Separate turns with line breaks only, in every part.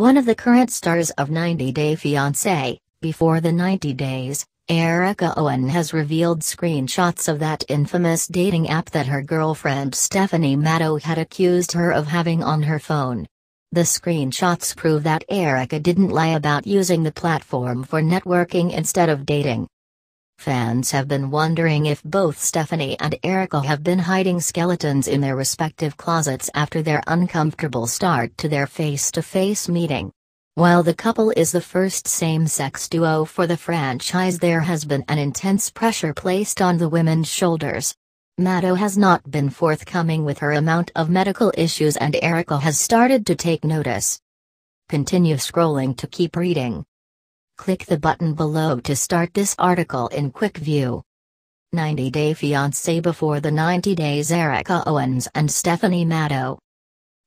One of the current stars of 90 Day Fiancé, before the 90 days, Erica Owen has revealed screenshots of that infamous dating app that her girlfriend Stephanie Maddow had accused her of having on her phone. The screenshots prove that Erica didn't lie about using the platform for networking instead of dating. Fans have been wondering if both Stephanie and Erica have been hiding skeletons in their respective closets after their uncomfortable start to their face to face meeting. While the couple is the first same sex duo for the franchise, there has been an intense pressure placed on the women's shoulders. Maddo has not been forthcoming with her amount of medical issues, and Erica has started to take notice. Continue scrolling to keep reading. Click the button below to start this article in quick view. 90 Day Fiancé Before the 90 Days Erica Owens and Stephanie Maddow.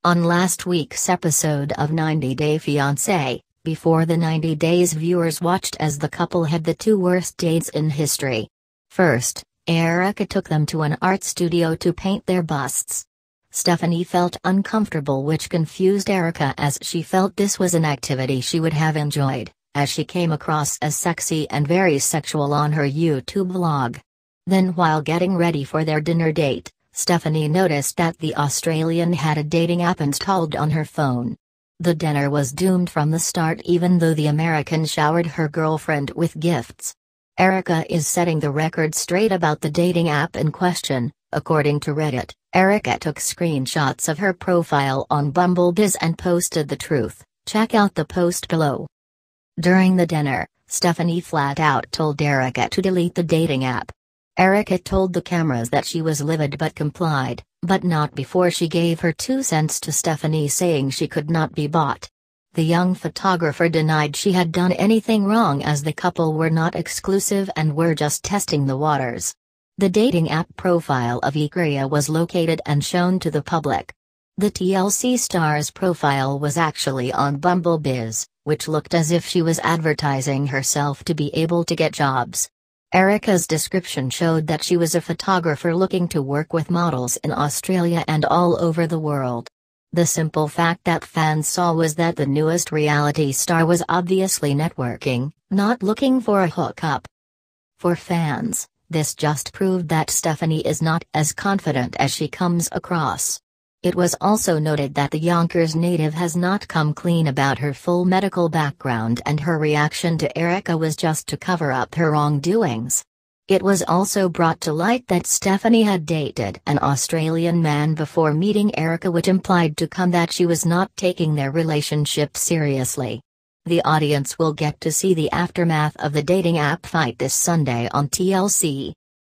On last week's episode of 90 Day Fiancé, before the 90 days viewers watched as the couple had the two worst dates in history. First, Erica took them to an art studio to paint their busts. Stephanie felt uncomfortable which confused Erica as she felt this was an activity she would have enjoyed, as she came across as sexy and very sexual on her YouTube vlog. Then while getting ready for their dinner date, Stephanie noticed that the Australian had a dating app installed on her phone. The dinner was doomed from the start even though the American showered her girlfriend with gifts. Erica is setting the record straight about the dating app in question, according to Reddit. Erica took screenshots of her profile on Bumblebiz and posted the truth. Check out the post below. During the dinner, Stephanie flat out told Erica to delete the dating app. Erica told the cameras that she was livid but complied, but not before she gave her two cents to Stephanie saying she could not be bought. The young photographer denied she had done anything wrong as the couple were not exclusive and were just testing the waters. The dating app profile of Ikria was located and shown to the public. The TLC star's profile was actually on BumbleBiz, which looked as if she was advertising herself to be able to get jobs. Erica's description showed that she was a photographer looking to work with models in Australia and all over the world. The simple fact that fans saw was that the newest reality star was obviously networking, not looking for a hookup. For fans, this just proved that Stephanie is not as confident as she comes across. It was also noted that the Yonkers native has not come clean about her full medical background and her reaction to Erica was just to cover up her wrongdoings. It was also brought to light that Stephanie had dated an Australian man before meeting Erica which implied to come that she was not taking their relationship seriously. The audience will get to see the aftermath of the dating app fight this Sunday on TLC.